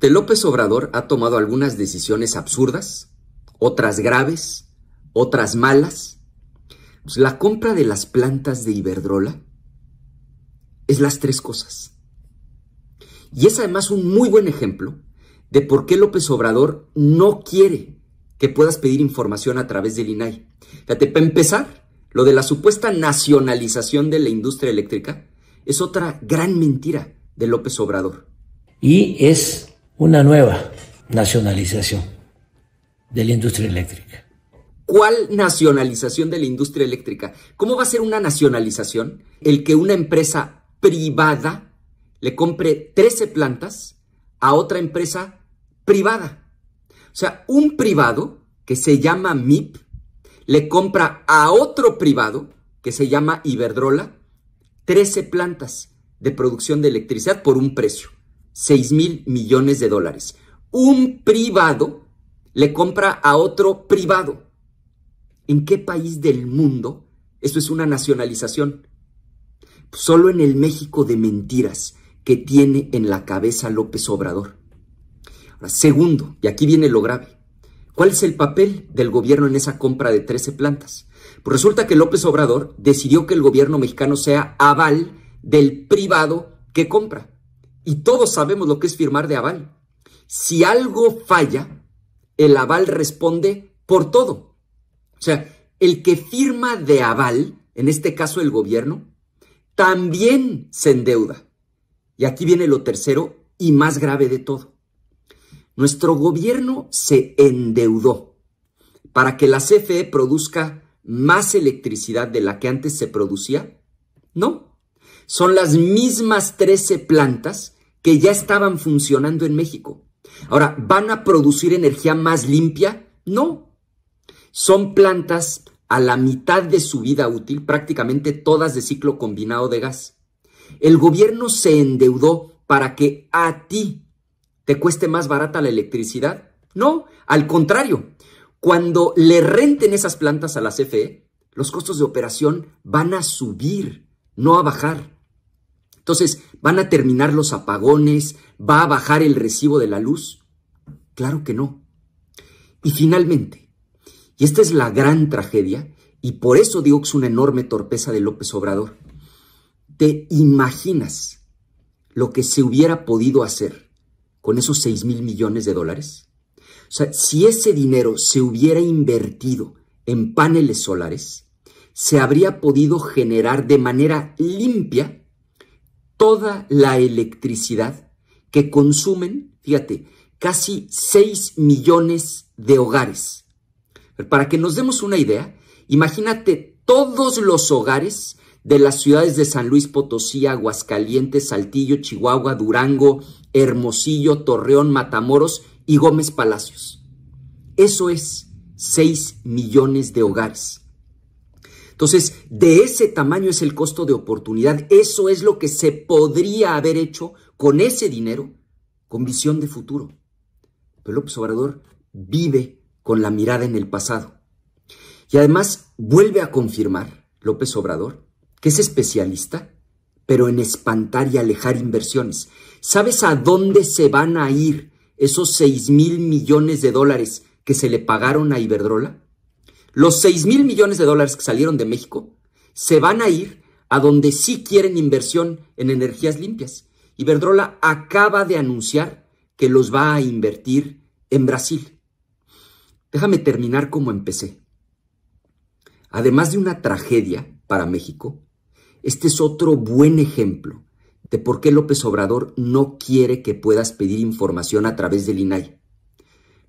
de López Obrador ha tomado algunas decisiones absurdas, otras graves, otras malas. Pues, la compra de las plantas de Iberdrola es las tres cosas. Y es además un muy buen ejemplo de por qué López Obrador no quiere que puedas pedir información a través del INAI. Fíjate, para empezar, lo de la supuesta nacionalización de la industria eléctrica es otra gran mentira de López Obrador. Y es una nueva nacionalización de la industria eléctrica. ¿Cuál nacionalización de la industria eléctrica? ¿Cómo va a ser una nacionalización el que una empresa privada le compre 13 plantas a otra empresa privada? O sea, un privado que se llama MIP le compra a otro privado que se llama Iberdrola 13 plantas de producción de electricidad por un precio. 6 mil millones de dólares. Un privado le compra a otro privado. ¿En qué país del mundo esto es una nacionalización? Solo en el México de mentiras que tiene en la cabeza López Obrador. segundo, y aquí viene lo grave, ¿cuál es el papel del gobierno en esa compra de 13 plantas? Pues resulta que López Obrador decidió que el gobierno mexicano sea aval del privado que compra. Y todos sabemos lo que es firmar de aval. Si algo falla, el aval responde por todo. O sea, el que firma de aval, en este caso el gobierno, también se endeuda. Y aquí viene lo tercero y más grave de todo. Nuestro gobierno se endeudó para que la CFE produzca más electricidad de la que antes se producía. No, son las mismas 13 plantas que ya estaban funcionando en México. Ahora, ¿van a producir energía más limpia? No. Son plantas a la mitad de su vida útil, prácticamente todas de ciclo combinado de gas. El gobierno se endeudó para que a ti te cueste más barata la electricidad. No, al contrario, cuando le renten esas plantas a la CFE, los costos de operación van a subir, no a bajar. Entonces, ¿van a terminar los apagones? ¿Va a bajar el recibo de la luz? Claro que no. Y finalmente, y esta es la gran tragedia, y por eso digo que es una enorme torpeza de López Obrador, ¿te imaginas lo que se hubiera podido hacer con esos 6 mil millones de dólares? O sea, si ese dinero se hubiera invertido en paneles solares, se habría podido generar de manera limpia toda la electricidad que consumen, fíjate, casi 6 millones de hogares. Para que nos demos una idea, imagínate todos los hogares de las ciudades de San Luis Potosí, Aguascalientes, Saltillo, Chihuahua, Durango, Hermosillo, Torreón, Matamoros y Gómez Palacios. Eso es 6 millones de hogares. Entonces, de ese tamaño es el costo de oportunidad. Eso es lo que se podría haber hecho con ese dinero, con visión de futuro. Pero López Obrador vive con la mirada en el pasado. Y además vuelve a confirmar López Obrador que es especialista, pero en espantar y alejar inversiones. ¿Sabes a dónde se van a ir esos 6 mil millones de dólares que se le pagaron a Iberdrola? Los 6 mil millones de dólares que salieron de México se van a ir a donde sí quieren inversión en energías limpias. y Iberdrola acaba de anunciar que los va a invertir en Brasil. Déjame terminar como empecé. Además de una tragedia para México, este es otro buen ejemplo de por qué López Obrador no quiere que puedas pedir información a través del INAI.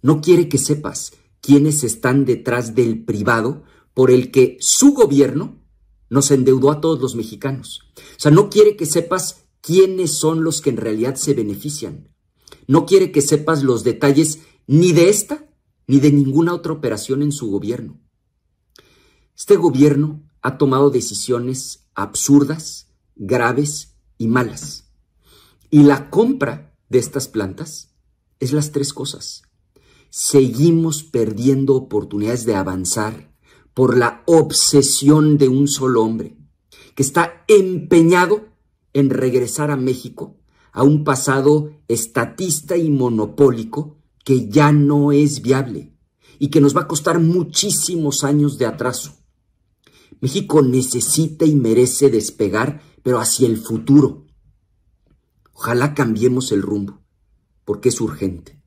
No quiere que sepas ¿Quiénes están detrás del privado por el que su gobierno nos endeudó a todos los mexicanos. O sea, no quiere que sepas quiénes son los que en realidad se benefician. No quiere que sepas los detalles ni de esta ni de ninguna otra operación en su gobierno. Este gobierno ha tomado decisiones absurdas, graves y malas. Y la compra de estas plantas es las tres cosas seguimos perdiendo oportunidades de avanzar por la obsesión de un solo hombre que está empeñado en regresar a México a un pasado estatista y monopólico que ya no es viable y que nos va a costar muchísimos años de atraso. México necesita y merece despegar, pero hacia el futuro. Ojalá cambiemos el rumbo, porque es urgente.